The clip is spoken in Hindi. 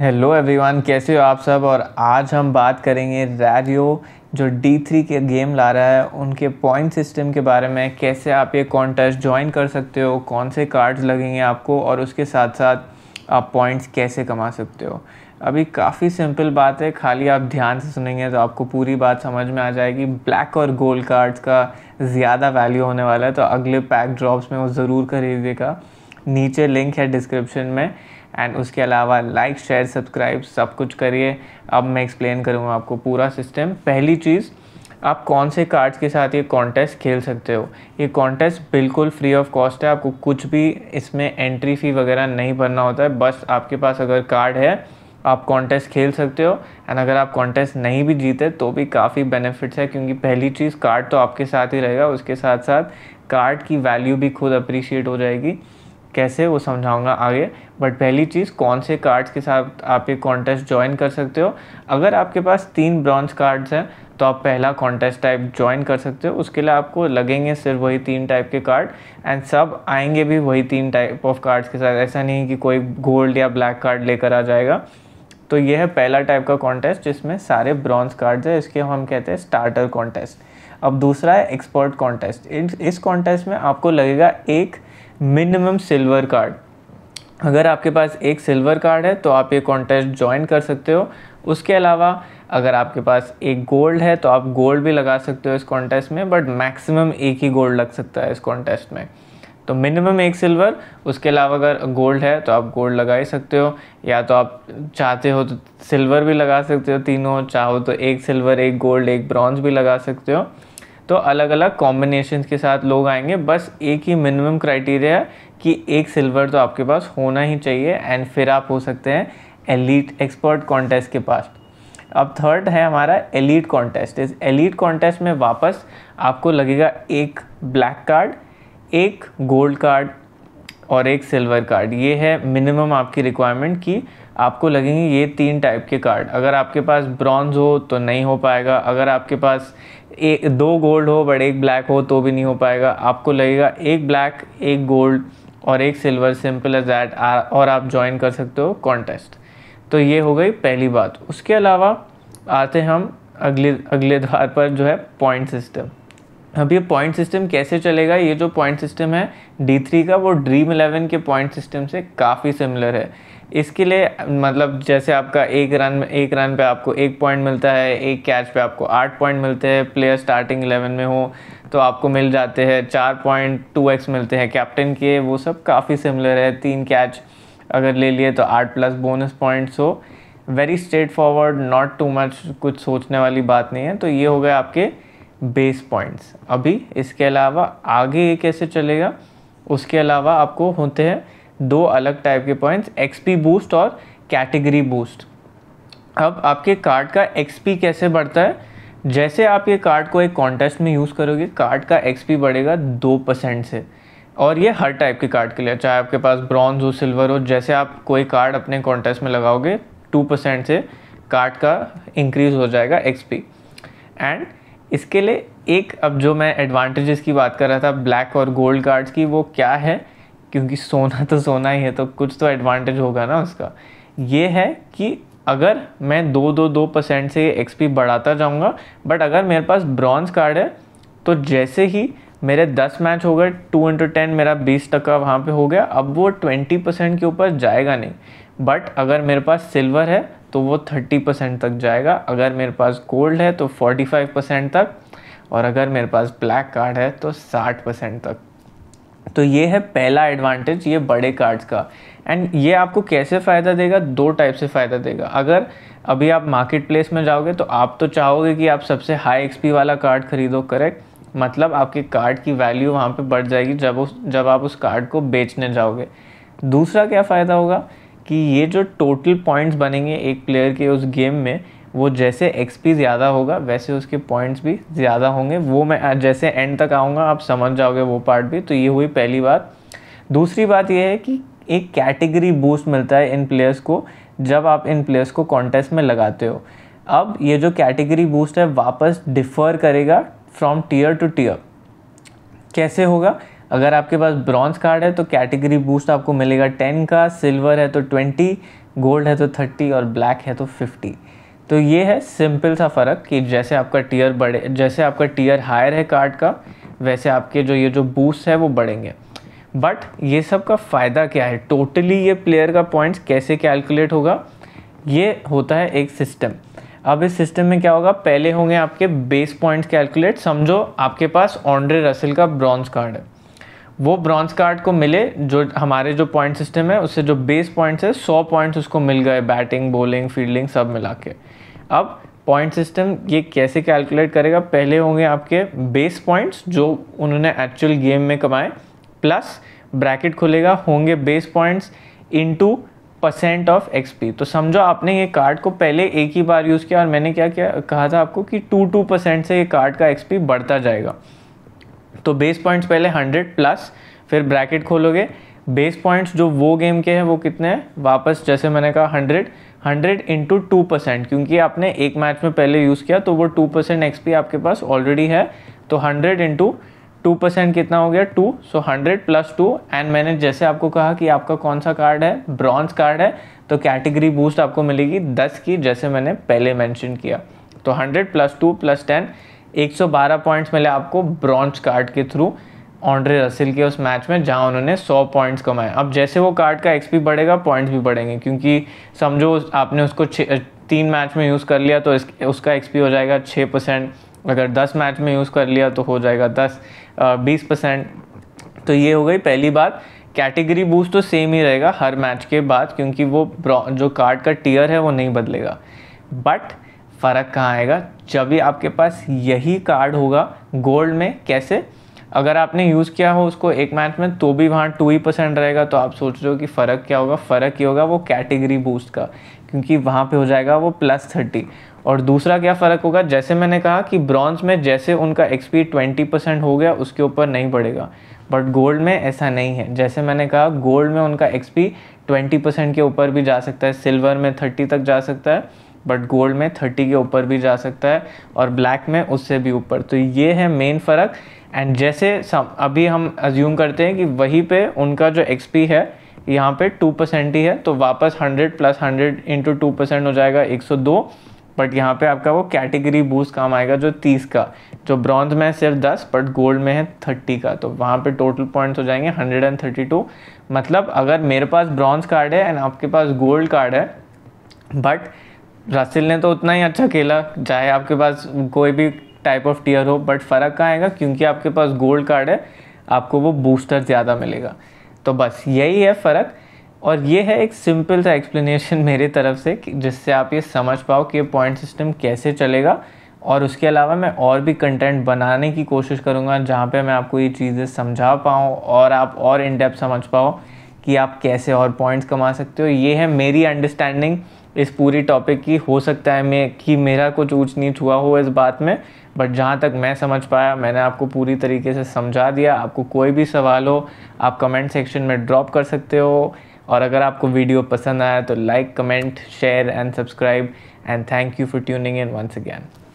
हेलो एवरीवन कैसे हो आप सब और आज हम बात करेंगे रैरियो जो डी थ्री के गेम ला रहा है उनके पॉइंट सिस्टम के बारे में कैसे आप ये कॉन्टेस्ट ज्वाइन कर सकते हो कौन से कार्ड्स लगेंगे आपको और उसके साथ साथ आप पॉइंट्स कैसे कमा सकते हो अभी काफ़ी सिंपल बात है खाली आप ध्यान से सुनेंगे तो आपको पूरी बात समझ में आ जाएगी ब्लैक और गोल्ड कार्ड्स का ज़्यादा वैल्यू होने वाला है तो अगले पैक ड्रॉप्स में वो ज़रूर खरीदिएगा नीचे लिंक है डिस्क्रिप्शन में एंड उसके अलावा लाइक शेयर सब्सक्राइब सब कुछ करिए अब मैं एक्सप्लेन करूँगा आपको पूरा सिस्टम पहली चीज़ आप कौन से कार्ड्स के साथ ये कॉन्टेस्ट खेल सकते हो ये कॉन्टेस्ट बिल्कुल फ्री ऑफ कॉस्ट है आपको कुछ भी इसमें एंट्री फ़ी वगैरह नहीं भरना होता है बस आपके पास अगर कार्ड है आप कॉन्टेस्ट खेल सकते हो एंड अगर आप कॉन्टेस्ट नहीं भी जीते तो भी काफ़ी बेनिफिट्स है क्योंकि पहली चीज़ कार्ड तो आपके साथ ही रहेगा उसके साथ साथ कार्ड की वैल्यू भी खुद अप्रिशिएट हो जाएगी कैसे वो समझाऊंगा आगे बट पहली चीज़ कौन से कार्ड्स के साथ आप ये कॉन्टेस्ट ज्वाइन कर सकते हो अगर आपके पास तीन ब्रॉन्ज कार्ड्स हैं तो आप पहला कॉन्टेस्ट टाइप ज्वाइन कर सकते हो उसके लिए आपको लगेंगे सिर्फ वही तीन टाइप के कार्ड एंड सब आएंगे भी वही तीन टाइप ऑफ कार्ड्स के साथ ऐसा नहीं कि कोई गोल्ड या ब्लैक कार्ड लेकर आ जाएगा तो ये है पहला टाइप का कॉन्टेस्ट जिसमें सारे ब्रॉन्ज कार्ड्स है इसके हम कहते हैं स्टार्टर कॉन्टेस्ट अब दूसरा है एक्सपर्ट कॉन्टेस्ट इस कॉन्टेस्ट में आपको लगेगा एक मिनिमम सिल्वर कार्ड अगर आपके पास एक सिल्वर कार्ड है तो आप ये कॉन्टेस्ट ज्वाइन कर सकते हो उसके अलावा अगर आपके पास एक गोल्ड है तो आप गोल्ड भी लगा सकते हो इस कॉन्टेस्ट में बट मैक्सिमम एक ही गोल्ड लग सकता है इस कॉन्टेस्ट में तो मिनिमम एक सिल्वर उसके अलावा अगर गोल्ड है तो आप गोल्ड लगा ही सकते हो या तो आप चाहते हो तो सिल्वर भी लगा सकते हो तीनों चाहो तो एक सिल्वर एक गोल्ड एक ब्रॉन्ज भी लगा सकते हो तो अलग अलग कॉम्बिनेशन के साथ लोग आएंगे बस एक ही मिनिमम क्राइटेरिया है कि एक सिल्वर तो आपके पास होना ही चाहिए एंड फिर आप हो सकते हैं एलिट एक्सपर्ट कॉन्टेस्ट के पास अब थर्ड है हमारा एलिट कॉन्टेस्ट इस एलिट कॉन्टेस्ट में वापस आपको लगेगा एक ब्लैक कार्ड एक गोल्ड कार्ड और एक सिल्वर कार्ड ये है मिनिमम आपकी रिक्वायरमेंट की आपको लगेंगे ये तीन टाइप के कार्ड अगर आपके पास ब्रॉन्ज हो तो नहीं हो पाएगा अगर आपके पास एक दो गोल्ड हो बट एक ब्लैक हो तो भी नहीं हो पाएगा आपको लगेगा एक ब्लैक एक गोल्ड और एक सिल्वर सिंपल एज दैट और आप ज्वाइन कर सकते हो कॉन्टेस्ट तो ये हो गई पहली बात उसके अलावा आते हम अगले अगले द्वार पर जो है पॉइंट सिस्टम अब ये पॉइंट सिस्टम कैसे चलेगा ये जो पॉइंट सिस्टम है डी थ्री का वो ड्रीम इलेवन के पॉइंट सिस्टम से काफ़ी सिमिलर है इसके लिए मतलब जैसे आपका एक रन एक रन पे आपको एक पॉइंट मिलता है एक कैच पे आपको आठ पॉइंट मिलते हैं प्लेयर स्टार्टिंग इलेवन में हो तो आपको मिल जाते हैं चार पॉइंट टू एक्स मिलते हैं कैप्टन के वो सब काफ़ी सिमिलर है तीन कैच अगर ले लिए तो आठ प्लस बोनस पॉइंट्स हो very straightforward not too much कुछ सोचने वाली बात नहीं है तो ये हो गए आपके बेस पॉइंट्स अभी इसके अलावा आगे ये कैसे चलेगा उसके अलावा आपको होते हैं दो अलग टाइप के पॉइंट्स एक्सपी बूस्ट और कैटेगरी बूस्ट अब आपके कार्ड का एक्सपी कैसे बढ़ता है जैसे आप ये कार्ड को एक कॉन्टेस्ट में यूज़ करोगे कार्ड का एक्सपी बढ़ेगा दो परसेंट से और ये हर टाइप के कार्ड के लिए चाहे आपके पास ब्रॉन्ज हो सिल्वर हो जैसे आप कोई कार्ड अपने कॉन्टेस्ट में लगाओगे टू परसेंट से कार्ड का इंक्रीज़ हो जाएगा एक्सपी एंड इसके लिए एक अब जो मैं एडवांटेजेस की बात कर रहा था ब्लैक और गोल्ड कार्ड्स की वो क्या है क्योंकि सोना तो सोना ही है तो कुछ तो एडवांटेज होगा ना उसका ये है कि अगर मैं दो दो दो परसेंट से एक्सपी बढ़ाता जाऊँगा बट अगर मेरे पास ब्रॉन्ज कार्ड है तो जैसे ही मेरे दस मैच हो गए टू इंटू टेन मेरा बीस टका वहाँ पर हो गया अब वो ट्वेंटी परसेंट के ऊपर जाएगा नहीं बट अगर मेरे पास सिल्वर है तो वो 30 परसेंट तक जाएगा अगर मेरे पास गोल्ड है तो 45 परसेंट तक और अगर मेरे पास ब्लैक कार्ड है तो 60 परसेंट तक तो ये है पहला एडवांटेज ये बड़े कार्ड्स का एंड ये आपको कैसे फ़ायदा देगा दो टाइप से फ़ायदा देगा अगर अभी आप मार्केट प्लेस में जाओगे तो आप तो चाहोगे कि आप सबसे हाई एक्सपी वाला कार्ड खरीदो करेक्ट मतलब आपके कार्ड की वैल्यू वहाँ पे बढ़ जाएगी जब उस जब आप उस कार्ड को बेचने जाओगे दूसरा क्या फ़ायदा होगा कि ये जो टोटल पॉइंट्स बनेंगे एक प्लेयर के उस गेम में वो जैसे एक्सपी ज़्यादा होगा वैसे उसके पॉइंट्स भी ज़्यादा होंगे वो मैं जैसे एंड तक आऊँगा आप समझ जाओगे वो पार्ट भी तो ये हुई पहली बात दूसरी बात यह है कि एक कैटेगरी बूस्ट मिलता है इन प्लेयर्स को जब आप इन प्लेयर्स को कॉन्टेस्ट में लगाते हो अब ये जो कैटेगरी बूस्ट है वापस डिफर करेगा फ्रॉम टीयर टू टीयर कैसे होगा अगर आपके पास ब्रॉन्ज कार्ड है तो कैटेगरी बूस्ट आपको मिलेगा टेन का सिल्वर है तो ट्वेंटी गोल्ड है तो थर्टी और ब्लैक है तो फिफ्टी तो ये है सिंपल सा फ़र्क कि जैसे आपका टीयर बढ़े जैसे आपका टीयर हायर है कार्ड का वैसे आपके जो ये जो बूस्ट है वो बढ़ेंगे बट ये सब का फ़ायदा क्या है टोटली ये प्लेयर का पॉइंट्स कैसे कैलकुलेट होगा ये होता है एक सिस्टम अब इस सिस्टम में क्या होगा पहले होंगे आपके बेस पॉइंट्स कैलकुलेट समझो आपके पास ऑन्ड्रे रसल का ब्रॉन्ज कार्ड है वो ब्रॉन्ज कार्ड को मिले जो हमारे जो पॉइंट सिस्टम है उससे जो बेस पॉइंट्स है सौ पॉइंट्स उसको मिल गए बैटिंग बॉलिंग फील्डिंग सब मिला के अब पॉइंट सिस्टम ये कैसे कैलकुलेट करेगा पहले होंगे आपके बेस पॉइंट्स जो उन्होंने एक्चुअल गेम में कमाए प्लस ब्रैकेट खुलेगा होंगे base points into percent of XP तो समझो आपने ये कार्ड को पहले एक ही बार यूज़ किया और मैंने क्या किया कहा था आपको कि टू टू परसेंट से ये कार्ड का एक्सपी बढ़ता जाएगा तो बेस पॉइंट्स पहले हंड्रेड प्लस फिर ब्रैकेट खोलोगे बेस पॉइंट्स जो वो गेम के हैं वो कितने हैं वापस जैसे मैंने कहा hundred hundred into two percent क्योंकि आपने एक मैच में पहले यूज़ किया तो वो टू परसेंट एक्सपी आपके पास ऑलरेडी है तो हंड्रेड इंटू टू परसेंट कितना हो गया two so hundred plus two and मैंने जैसे आपको कहा कि आपका कौन सा कार्ड है ब्रॉन्ज कार्ड है तो कैटेगरी बूस्ट आपको मिलेगी दस की जैसे मैंने पहले मैंशन किया तो hundred plus two plus ten 112 points मिले आपको ब्रॉन्ज कार्ड के थ्रू ऑन्ड्रे रसिल के उस मैच में जहां उन्होंने 100 पॉइंट्स कमाए अब जैसे वो कार्ड का एक्सपी बढ़ेगा पॉइंट्स भी बढ़ेंगे क्योंकि समझो आपने उसको तीन मैच में यूज़ कर लिया तो इस, उसका एक्सपी हो जाएगा छः परसेंट अगर दस मैच में यूज़ कर लिया तो हो जाएगा दस बीस परसेंट तो ये हो गई पहली बात कैटेगरी बूस्ट तो सेम ही रहेगा हर मैच के बाद क्योंकि वो जो कार्ड का टीयर है वो नहीं बदलेगा बट फ़र्क कहाँ आएगा जब भी आपके पास यही कार्ड होगा गोल्ड में कैसे अगर आपने यूज़ किया हो उसको एक मैच में तो भी वहाँ टू ही परसेंट रहेगा तो आप सोच रहे हो कि फ़र्क क्या होगा फ़र्क ये होगा वो कैटेगरी बूस्ट का क्योंकि वहाँ पे हो जाएगा वो प्लस थर्टी और दूसरा क्या फ़र्क होगा जैसे मैंने कहा कि ब्रॉन्ज में जैसे उनका एक्सपी ट्वेंटी परसेंट हो गया उसके ऊपर नहीं पड़ेगा बट गोल्ड में ऐसा नहीं है जैसे मैंने कहा गोल्ड में उनका एक्सपी ट्वेंटी परसेंट के ऊपर भी जा सकता है सिल्वर में थर्टी तक जा सकता है बट गोल्ड में थर्टी के ऊपर भी जा सकता है और ब्लैक में उससे भी ऊपर तो ये है मेन फ़र्क एंड जैसे सम, अभी हम अज्यूम करते हैं कि वहीं पे उनका जो एक्सपी है यहाँ पे टू परसेंट ही है तो वापस hundred plus hundred into two percent हो जाएगा एक सौ दो बट यहाँ पे आपका वो कैटेगरी बूस्ट काम आएगा जो तीस का जो ब्रॉन्ज में है सिर्फ दस बट गोल्ड में है थर्टी का तो वहाँ पे टोटल पॉइंट्स हो जाएंगे हंड्रेड एंड थर्टी टू मतलब अगर मेरे पास ब्रॉन्ज कार्ड है एंड आपके पास गोल्ड कार्ड है बट रसिल ने तो उतना ही अच्छा खेला चाहे आपके पास कोई भी टाइप ऑफ टीयर हो बट फ़र्क कहाँ आएगा क्योंकि आपके पास गोल्ड कार्ड है आपको वो बूस्टर ज़्यादा मिलेगा तो बस यही है फ़र्क और ये है एक सिंपल सा एक्सप्लेनेशन मेरे तरफ से जिससे आप ये समझ पाओ कि ये पॉइंट सिस्टम कैसे चलेगा और उसके अलावा मैं और भी कंटेंट बनाने की कोशिश करूँगा जहाँ पे मैं आपको ये चीज़ें समझा पाऊँ और आप और इन डेप्थ समझ पाओ कि आप कैसे और पॉइंट्स कमा सकते हो ये है मेरी अंडरस्टैंडिंग इस पूरी टॉपिक की हो सकता है मैं कि मेरा कुछ ऊंच नीच हुआ हो इस बात में बट जहाँ तक मैं समझ पाया मैंने आपको पूरी तरीके से समझा दिया आपको कोई भी सवाल हो आप कमेंट सेक्शन में ड्रॉप कर सकते हो और अगर आपको वीडियो पसंद आया तो like comment share and subscribe and thank you for tuning in once again